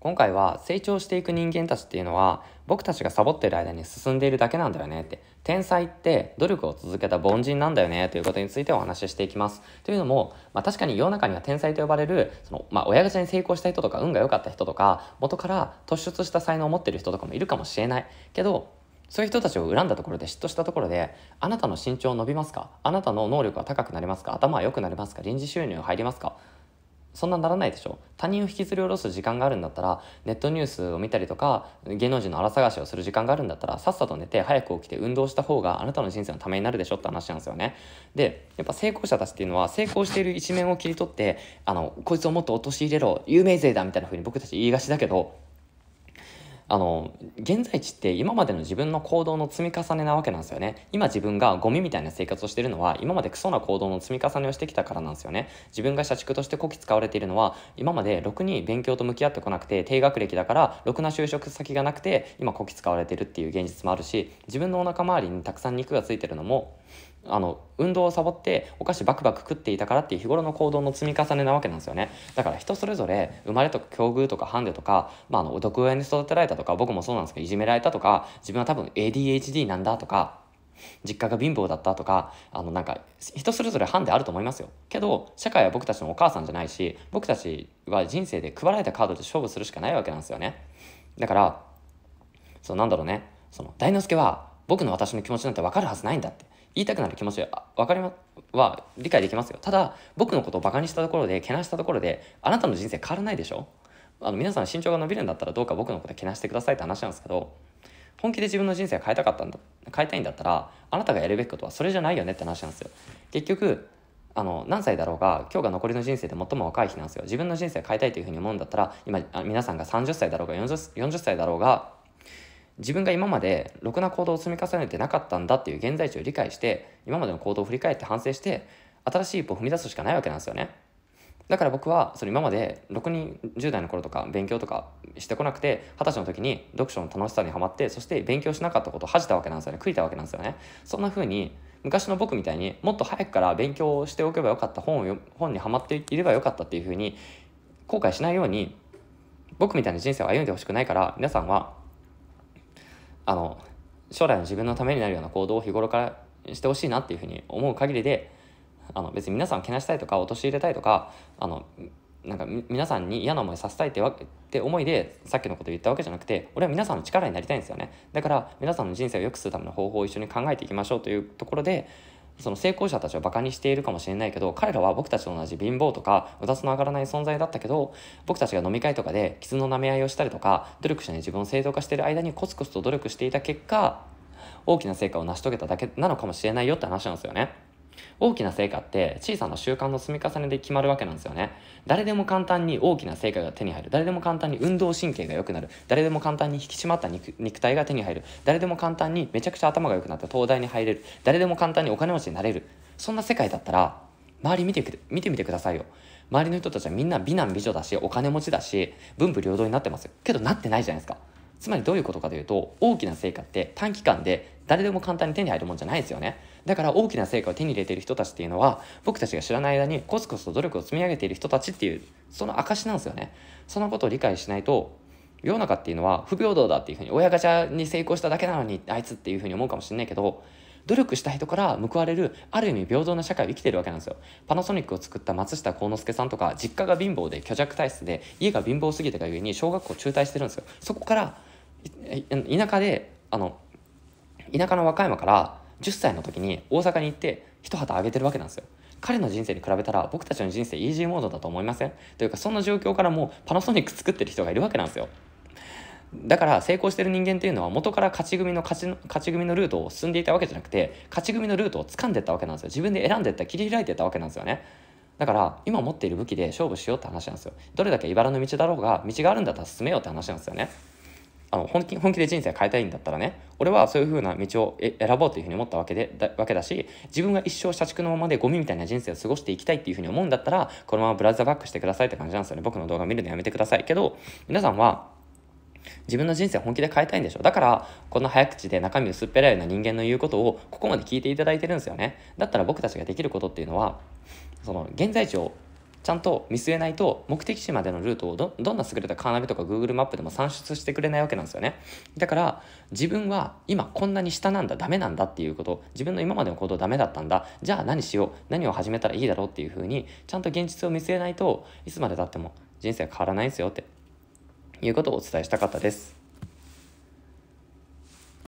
今回は成長していく人間たちっていうのは僕たちがサボってる間に進んでいるだけなんだよねって天才って努力を続けた凡人なんだよねということについてお話ししていきますというのも、まあ、確かに世の中には天才と呼ばれるその、まあ、親口に成功した人とか運が良かった人とか元から突出した才能を持ってる人とかもいるかもしれないけどそういう人たちを恨んだところで嫉妬したところで、あなたの身長伸びますかあなたの能力は高くなりますか頭は良くなりますか臨時収入入りますかそんなならないでしょ他人を引きずり下ろす時間があるんだったらネットニュースを見たりとか芸能人の荒探しをする時間があるんだったらさっさと寝て早く起きて運動した方があなたの人生のためになるでしょって話なんですよねでやっぱ成功者たちっていうのは成功している一面を切り取ってあのこいつをもっと陥れろ有名勢だみたいな風に僕たち言いがちだけどあの、現在地って今までの自分の行動の積み重ねなわけなんですよね。今自分がゴミみたいな生活をしてるのは、今までクソな行動の積み重ねをしてきたからなんですよね。自分が社畜としてこき使われているのは、今までろくに勉強と向き合ってこなくて、低学歴だから、ろくな就職先がなくて、今こき使われてるっていう現実もあるし、自分のお腹周りにたくさん肉がついてるのも、あの運動をサボってお菓子バクバク食っていたからっていう日頃の行動の積み重ねなわけなんですよねだから人それぞれ生まれとか境遇とかハンデとか、まあ、あの得親に育てられたとか僕もそうなんですけどいじめられたとか自分は多分 ADHD なんだとか実家が貧乏だったとかあのなんか人それぞれハンデあると思いますよけど社会は僕たちのお母さんじゃないし僕たちは人生で配られたカードで勝負するしかないわけなんですよねだからそうなんだろうねその大之助は僕の私の気持ちなんて分かるはずないんだって言いたくなる気持ちわかりまは理解できますよただ僕のことをバカにしたところでけなしたところであなたの人生変わらないでしょあの皆さん身長が伸びるんだったらどうか僕のことけなしてくださいって話なんですけど本気で自分の人生変えたかったんだ変えたいんだったらあなたがやるべきことはそれじゃないよねって話なんですよ結局あの何歳だろうが今日が残りの人生で最も若い日なんですよ自分の人生変えたいというふうに思うんだったら今皆さんが30歳だろうが 40, 40歳だろうが自分が今までろくな行動を積み重ねてなかったんだっていう現在地を理解して今までの行動を振り返って反省して新しい一歩を踏み出すしかないわけなんですよねだから僕はそれ今まで6人10代の頃とか勉強とかしてこなくて二十歳の時に読書の楽しさにはまってそして勉強しなかったことを恥じたわけなんですよね悔いたわけなんですよねそんな風に昔の僕みたいにもっと早くから勉強しておけばよかった本を本にはまっていればよかったっていう風に後悔しないように僕みたいな人生を歩んでほしくないから皆さんはあの将来の自分のためになるような行動を日頃からしてほしいなっていうふうに思う限りであの別に皆さんをけなしたいとか陥れたいとかあのなんか皆さんに嫌な思いさせたいってわって思いでさっきのこと言ったわけじゃなくて俺は皆さんの力になりたいんですよねだから皆さんの人生を良くするための方法を一緒に考えていきましょうというところでその成功者たちをバカにしているかもしれないけど彼らは僕たちと同じ貧乏とかうだつの上がらない存在だったけど僕たちが飲み会とかで傷の舐め合いをしたりとか努力しない自分を正当化している間にコツコツと努力していた結果大きな成果を成し遂げただけなのかもしれないよって話なんですよね。大きな成果って小さな習慣の積み重ねで決まるわけなんですよね誰でも簡単に大きな成果が手に入る誰でも簡単に運動神経が良くなる誰でも簡単に引き締まった肉体が手に入る誰でも簡単にめちゃくちゃ頭が良くなって東大に入れる誰でも簡単にお金持ちになれるそんな世界だったら周り見て見てみてくださいよ周りの人たちはみんな美男美女だしお金持ちだし文武両道になってますよけどなってないじゃないですかつまりどういうことかというと大きな成果って短期間で誰でも簡単に手に入るもんじゃないですよねだから大きな成果を手に入れている人たちっていうのは僕たちが知らない間にコツコツと努力を積み上げている人たちっていうその証なんですよねそのことを理解しないと世の中っていうのは不平等だっていうふうに親ガチャに成功しただけなのにあいつっていうふうに思うかもしれないけど努力した人から報われるある意味平等な社会を生きてるわけなんですよパナソニックを作った松下幸之助さんとか実家が貧乏で虚弱体質で家が貧乏すぎたがゆえに小学校中退してるんですよそこから田舎であの田舎の和歌山から10歳の時に大阪に行って一旗あげてるわけなんですよ。彼の人生に比べたら僕たちの人生イージーモードだと思いませんというかそんな状況からもうパナソニック作ってる人がいるわけなんですよ。だから成功してる人間っていうのは元から勝ち組の勝ち勝ち組のルートを進んでいたわけじゃなくて勝ち組のルートを掴んでったわけなんですよ自分で選んでった切り開いてたわけなんですよねだから今持っている武器で勝負しようって話なんですよどれだけ茨の道だろうが道があるんだったら進めようって話なんですよねあの本気本気で人生変えたいんだったらね俺はそういう風な道を選ぼうという風に思ったわけでだわけだし自分が一生社畜のままでゴミみたいな人生を過ごしていきたいっていう風に思うんだったらこのままブラウザバックしてくださいって感じなんですよね僕の動画見るのやめてくださいけど皆さんは自分の人生本気で変えたいんでしょだからこんな早口で中身薄っぺらいような人間の言うことをここまで聞いていただいてるんですよねだったら僕たちができることっていうのはその現在地をちゃんと見据えないと目的地までのルートをどどんな優れたカーナビとか Google マップでも算出してくれないわけなんですよねだから自分は今こんなに下なんだダメなんだっていうこと自分の今までの行動ダメだったんだじゃあ何しよう何を始めたらいいだろうっていうふうにちゃんと現実を見据えないといつまでたっても人生は変わらないですよっていうことをお伝えしたかったです